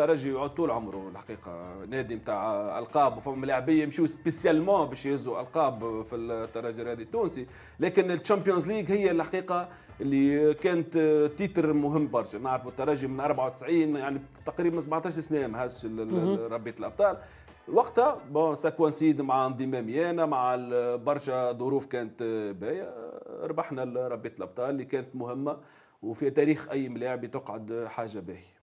الترجي يقعد طول عمره الحقيقه نادي نتاع القاب وفما لاعبيه يمشيو سبيسيالمون باش يهزوا القاب في الترجي الرياضي التونسي لكن الشامبيونز ليغ هي الحقيقه اللي كانت تيتر مهم برشا نعرفوا الترجي من 94 يعني تقريبا 17 سنه ما هزش ربيه الابطال وقتها بون سا مع انضمام يانا مع برشا ظروف كانت باهيه ربحنا ربيه الابطال اللي كانت مهمه وفي تاريخ اي ملاعب تقعد حاجه باهيه